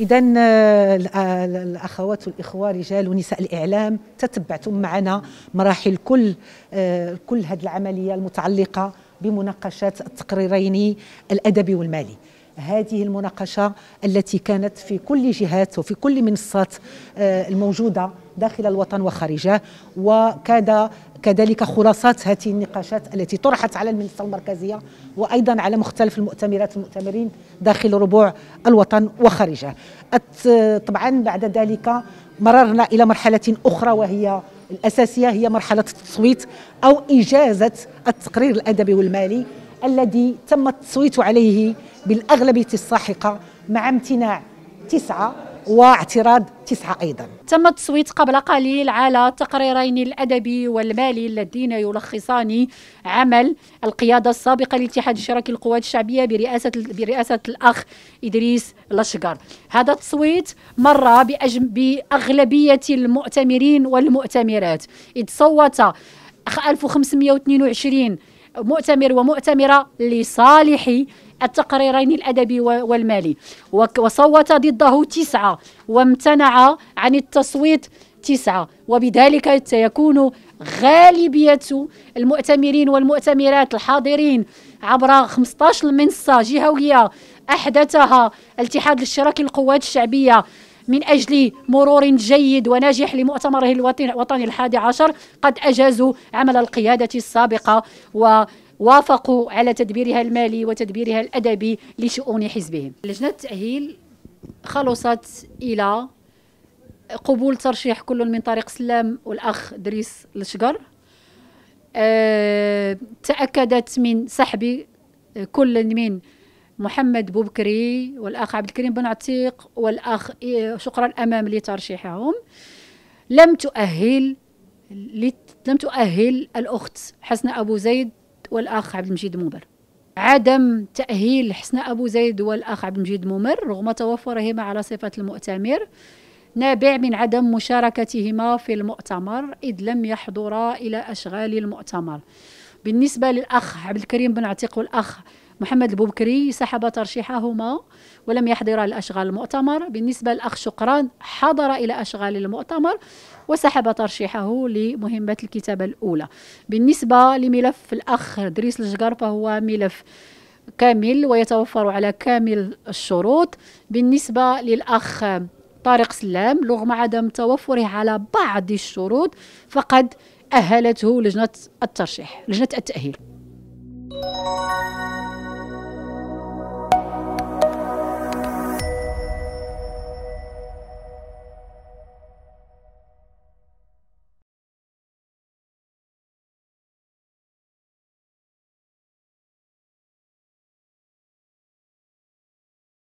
اذا آه، آه، الاخوات والاخوه رجال ونساء الاعلام تتبعتم معنا مراحل كل آه، كل هذه العمليه المتعلقه بمناقشه التقريرين الادبي والمالي هذه المناقشة التي كانت في كل جهات وفي كل منصات آه، الموجودة داخل الوطن وخارجه وكاد كذلك خلاصات هذه النقاشات التي طرحت على المنصة المركزية وأيضا على مختلف المؤتمرات المؤتمرين داخل ربوع الوطن وخارجه طبعا بعد ذلك مررنا إلى مرحلة أخرى وهي الأساسية هي مرحلة التصويت أو إجازة التقرير الأدبي والمالي الذي تم التصويت عليه بالأغلبية الساحقة مع امتناع تسعة واعتراض تسعة أيضا تم التصويت قبل قليل على التقريرين الأدبي والمالي اللذين يلخصان عمل القيادة السابقة لاتحاد الشراكي القوات الشعبية برئاسة برئاسة الأخ إدريس لشقر هذا التصويت مر بأغلبية المؤتمرين والمؤتمرات إذ صوت 1522 مؤتمر ومؤتمرة لصالح التقريرين الأدبي والمالي وصوت ضده تسعة وامتنع عن التصويت تسعة وبذلك سيكون غالبية المؤتمرين والمؤتمرات الحاضرين عبر 15 منصة جهوية أحدثها الاتحاد الاشتراكي للقوات الشعبية من أجل مرور جيد وناجح لمؤتمره الوطني الحادي عشر قد أجازوا عمل القيادة السابقة و وافقوا على تدبيرها المالي وتدبيرها الأدبي لشؤون حزبهم لجنة التأهيل خلصت إلى قبول ترشيح كل من طريق سلام والأخ دريس الشقر أه تأكدت من سحب كل من محمد بوبكري والاخ عبد الكريم بن عتيق والاخ إيه، شكرا امام لترشيحهم لم تؤهل لم تؤهل الاخت حسن ابو زيد والاخ عبد المجيد مومر عدم تاهيل حسن ابو زيد والاخ عبد المجيد مومر رغم توفرهما على صفه المؤتمر نابع من عدم مشاركتهما في المؤتمر اذ لم يحضرا الى اشغال المؤتمر بالنسبه للاخ عبد الكريم بن عتيق والاخ محمد البوبكري سحب ترشيحهما ولم يحضرا لاشغال المؤتمر بالنسبه للاخ شكران حضر الى اشغال المؤتمر وسحب ترشيحه لمهمه الكتابه الاولى بالنسبه لملف الاخ دريس الجقر فهو ملف كامل ويتوفر على كامل الشروط بالنسبه للاخ طارق سلام رغم عدم توفره على بعض الشروط فقد أهلته لجنة الترشيح لجنة التأهيل